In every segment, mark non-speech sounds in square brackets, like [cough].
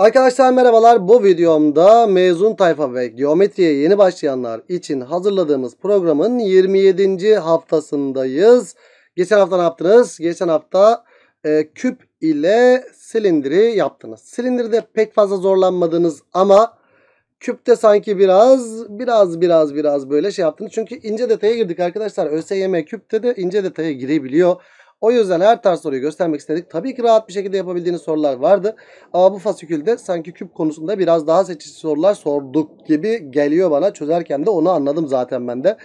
Arkadaşlar merhabalar bu videomda mezun tayfa ve geometriye yeni başlayanlar için hazırladığımız programın 27. haftasındayız. Geçen hafta ne yaptınız? Geçen hafta e, küp ile silindiri yaptınız. Silindirde pek fazla zorlanmadınız ama küpte sanki biraz biraz biraz biraz böyle şey yaptınız. Çünkü ince detaya girdik arkadaşlar. ÖSYM küpte de ince detaya girebiliyor. O yüzden her tarz soruyu göstermek istedik. Tabii ki rahat bir şekilde yapabildiğiniz sorular vardı. Ama bu fasikülde sanki küp konusunda biraz daha seçici sorular sorduk gibi geliyor bana. Çözerken de onu anladım zaten ben de.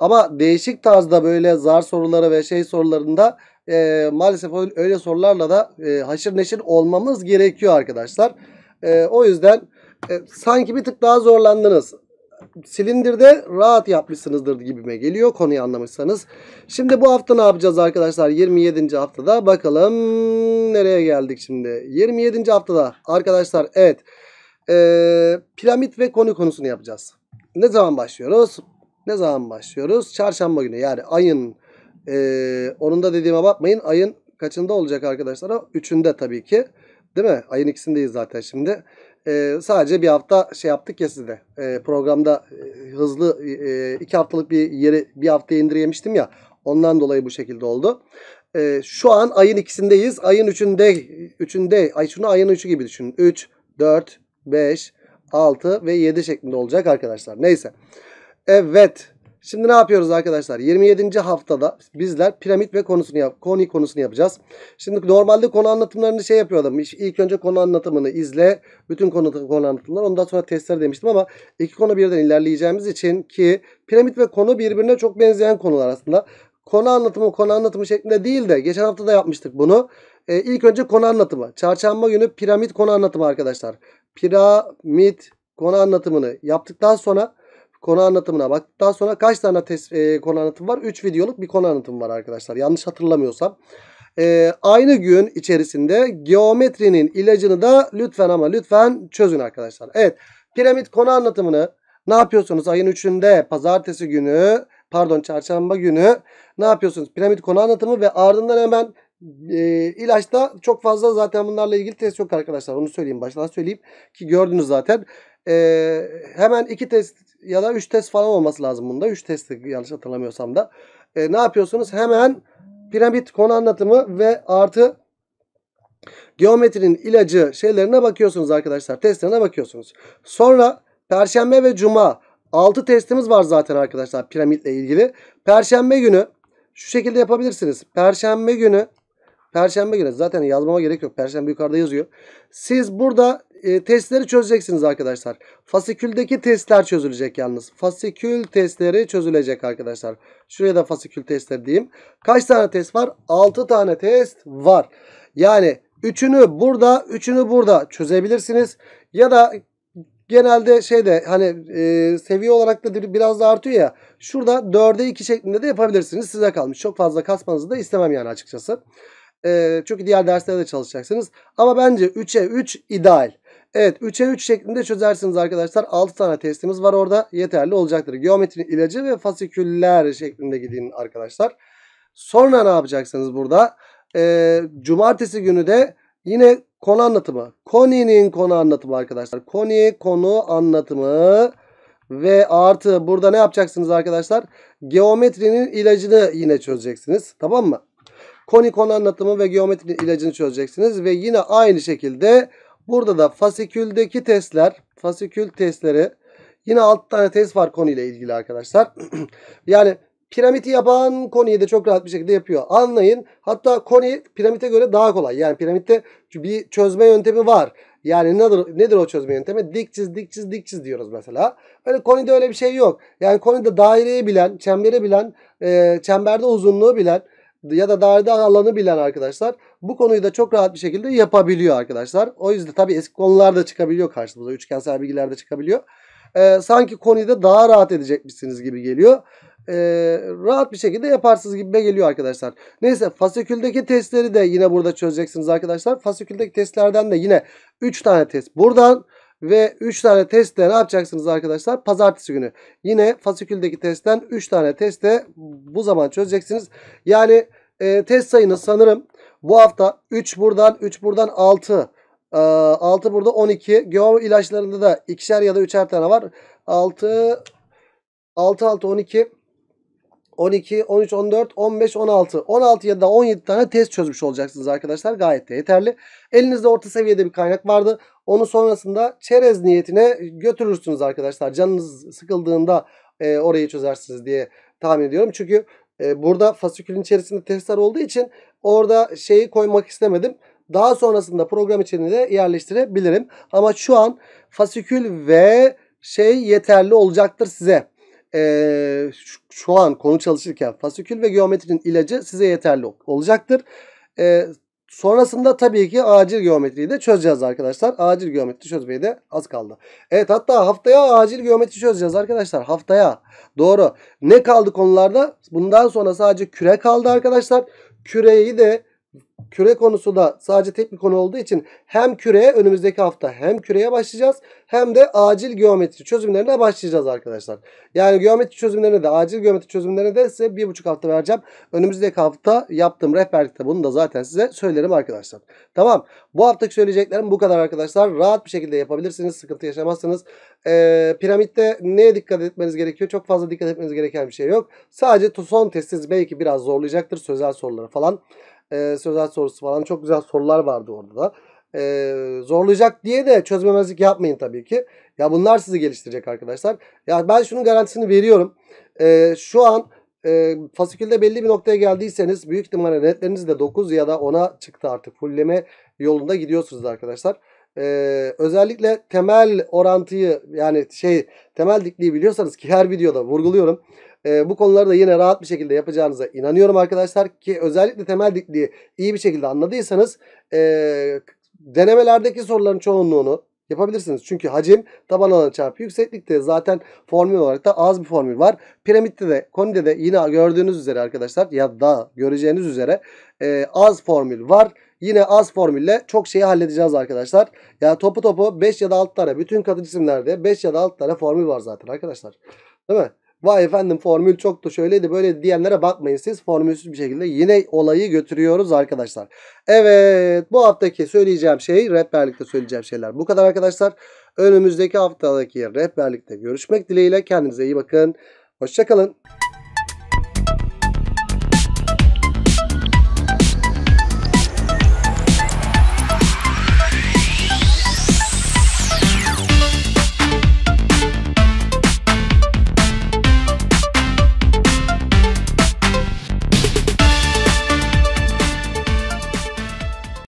Ama değişik tarzda böyle zar soruları ve şey sorularında e, maalesef öyle sorularla da e, haşır neşir olmamız gerekiyor arkadaşlar. E, o yüzden e, sanki bir tık daha zorlandınız silindirde rahat yapmışsınızdır gibime geliyor konuyu anlamışsanız. Şimdi bu hafta ne yapacağız arkadaşlar? 27. haftada bakalım nereye geldik şimdi? 27. haftada arkadaşlar evet ee, piramit ve konu konusunu yapacağız. Ne zaman başlıyoruz? Ne zaman başlıyoruz? Çarşamba günü yani ayın ee, onun da dediğime bakmayın ayın kaçında olacak arkadaşlar? Üçünde tabii ki. Değil mi? Ayın ikisindeyiz zaten şimdi e, sadece bir hafta şey yaptık ya size e, programda e, hızlı e, iki haftalık bir yeri bir hafta indirgemiştim ya ondan dolayı bu şekilde oldu. E, şu an ayın ikisindeyiz. Ayın üçünde, üçünde ay şunu ayın üçü gibi düşünün. 3, 4, 5, 6 ve 7 şeklinde olacak arkadaşlar. Neyse. Evet. Şimdi ne yapıyoruz arkadaşlar? 27. haftada bizler piramit ve konusunu yap, koni konusunu yapacağız. Şimdi normalde konu anlatımlarını şey yapıyordum. İlk önce konu anlatımını izle. Bütün konu, konu anlatımlar. Ondan sonra testler demiştim ama iki konu birden ilerleyeceğimiz için ki piramit ve konu birbirine çok benzeyen konular aslında. Konu anlatımı konu anlatımı şeklinde değil de geçen hafta da yapmıştık bunu. Ee, ilk önce konu anlatımı. Çarşamba günü piramit konu anlatımı arkadaşlar. Piramit konu anlatımını yaptıktan sonra Konu anlatımına bak. Daha sonra kaç tane tes- e, konu anlatım var? 3 videoluk bir konu anlatım var arkadaşlar. Yanlış hatırlamıyorsam. E, aynı gün içerisinde geometrinin ilacını da lütfen ama lütfen çözün arkadaşlar. Evet. Piramit konu anlatımını ne yapıyorsunuz? Ayın 3'ünde pazartesi günü pardon çarşamba günü ne yapıyorsunuz? Piramit konu anlatımı ve ardından hemen e, ilaçta çok fazla zaten bunlarla ilgili test yok arkadaşlar. Onu söyleyeyim baştan söyleyeyim ki gördünüz zaten. E, hemen iki test ya da üç test falan olması lazım bunda. Üç test yanlış hatırlamıyorsam da. E, ne yapıyorsunuz? Hemen piramit konu anlatımı ve artı geometrinin ilacı şeylerine bakıyorsunuz arkadaşlar. Testlerine bakıyorsunuz. Sonra perşembe ve cuma 6 testimiz var zaten arkadaşlar piramitle ilgili. Perşembe günü şu şekilde yapabilirsiniz. Perşembe günü Perşembe günü. Zaten yazmama gerek yok. Perşembe yukarıda yazıyor. Siz burada e, testleri çözeceksiniz arkadaşlar. Fasiküldeki testler çözülecek yalnız. Fasikül testleri çözülecek arkadaşlar. Şuraya da fasikül testleri diyeyim. Kaç tane test var? 6 tane test var. Yani üçünü burada, üçünü burada çözebilirsiniz. Ya da genelde şeyde hani e, seviye olarak da biraz da artıyor ya. Şurada 4'e 2 şeklinde de yapabilirsiniz. Size kalmış. Çok fazla kasmanızı da istemem yani açıkçası. E, çünkü diğer derslere de çalışacaksınız. Ama bence 3'e 3 ideal. Evet 3'e 3 şeklinde çözersiniz arkadaşlar. 6 tane testimiz var orada. Yeterli olacaktır. Geometrinin ilacı ve fasiküller şeklinde gidin arkadaşlar. Sonra ne yapacaksınız burada? Ee, cumartesi günü de yine konu anlatımı. Koni'nin konu anlatımı arkadaşlar. Koni konu anlatımı. Ve artı burada ne yapacaksınız arkadaşlar? Geometrinin ilacını yine çözeceksiniz. Tamam mı? konik konu anlatımı ve geometri ilacını çözeceksiniz. Ve yine aynı şekilde burada da fasiküldeki testler, fasikül testleri yine 6 tane test var konuyla ilgili arkadaşlar. [clears throat] yani piramidi yapan Konya'yı da çok rahat bir şekilde yapıyor. Anlayın. Hatta koni piramite göre daha kolay. Yani piramitte bir çözme yöntemi var. Yani nedir, nedir o çözme yöntemi? Dik çiz, dik çiz, dik çiz diyoruz mesela. Öyle Konya'da öyle bir şey yok. Yani Konya'da daireyi bilen, çemberi bilen, e, çemberde uzunluğu bilen, ya da darda alanı bilen arkadaşlar bu konuyu da çok rahat bir şekilde yapabiliyor arkadaşlar. O yüzden tabii eski konular da çıkabiliyor karşımıza. Üçgensel bilgiler de çıkabiliyor. Ee, sanki konuyu da daha rahat edecekmişsiniz gibi geliyor. Ee, rahat bir şekilde yaparsınız gibi geliyor arkadaşlar. Neyse fasiküldeki testleri de yine burada çözeceksiniz arkadaşlar. Fasiküldeki testlerden de yine 3 tane test buradan ve 3 tane testte ne yapacaksınız arkadaşlar? Pazartesi günü. Yine fasiküldeki testten 3 tane testte bu zaman çözeceksiniz. Yani e, test sayını sanırım bu hafta 3 buradan 3 buradan 6. 6 e, burada 12. Geom ilaçlarında da ikişer ya da üçer tane var. 6 6 6 12 12, 13, 14, 15, 16. 16 ya da 17 tane test çözmüş olacaksınız arkadaşlar. Gayet de yeterli. Elinizde orta seviyede bir kaynak vardı. Onu sonrasında çerez niyetine götürürsünüz arkadaşlar. Canınız sıkıldığında e, orayı çözersiniz diye tahmin ediyorum. Çünkü e, burada fasikülün içerisinde testler olduğu için orada şeyi koymak istemedim. Daha sonrasında program içinde yerleştirebilirim. Ama şu an fasikül ve şey yeterli olacaktır size e, şu, şu an konu çalışırken fasikül ve geometrinin ilacı size yeterli olacaktır. E, sonrasında tabii ki acil geometriyi de çözeceğiz arkadaşlar. Acil geometri çözmeye de az kaldı. Evet hatta haftaya acil geometri çözeceğiz arkadaşlar. Haftaya. Doğru. Ne kaldı konularda? Bundan sonra sadece küre kaldı arkadaşlar. Küreyi de küre konusu da sadece tek bir konu olduğu için hem küreye önümüzdeki hafta hem küreye başlayacağız hem de acil geometri çözümlerine başlayacağız arkadaşlar. Yani geometri çözümlerine de acil geometri çözümlerine de size bir buçuk hafta vereceğim. Önümüzdeki hafta yaptığım rehber bunu da zaten size söylerim arkadaşlar. Tamam bu haftaki söyleyeceklerim bu kadar arkadaşlar. Rahat bir şekilde yapabilirsiniz. Sıkıntı yaşamazsınız. Ee, piramitte neye dikkat etmeniz gerekiyor? Çok fazla dikkat etmeniz gereken bir şey yok. Sadece son testiniz belki biraz zorlayacaktır. Sözel soruları falan e, sözel sorusu falan çok güzel sorular vardı orada da. E, zorlayacak diye de çözmemezlik yapmayın tabii ki. Ya bunlar sizi geliştirecek arkadaşlar. Ya ben şunun garantisini veriyorum. E, şu an e, fasikülde belli bir noktaya geldiyseniz büyük ihtimalle netleriniz de 9 ya da 10'a çıktı artık. Fulleme yolunda gidiyorsunuz arkadaşlar. Ee, özellikle temel orantıyı yani şey temel dikliği biliyorsanız ki her videoda vurguluyorum. E, bu konuları da yine rahat bir şekilde yapacağınıza inanıyorum arkadaşlar. Ki özellikle temel dikliği iyi bir şekilde anladıysanız e, denemelerdeki soruların çoğunluğunu yapabilirsiniz. Çünkü hacim taban alanı çarpı yükseklikte zaten formül olarak da az bir formül var. Piramitte de konide de yine gördüğünüz üzere arkadaşlar ya da göreceğiniz üzere e, az formül var. Yine az formülle çok şeyi halledeceğiz arkadaşlar. Yani topu topu 5 ya da 6 tane bütün katı cisimlerde 5 ya da 6 tane formül var zaten arkadaşlar. Değil mi? Vay efendim formül çok da şöyleydi böyle diyenlere bakmayın siz formülsüz bir şekilde yine olayı götürüyoruz arkadaşlar. Evet bu haftaki söyleyeceğim şey rehberlikte söyleyeceğim şeyler bu kadar arkadaşlar. Önümüzdeki haftadaki rehberlikte görüşmek dileğiyle kendinize iyi bakın. Hoşçakalın.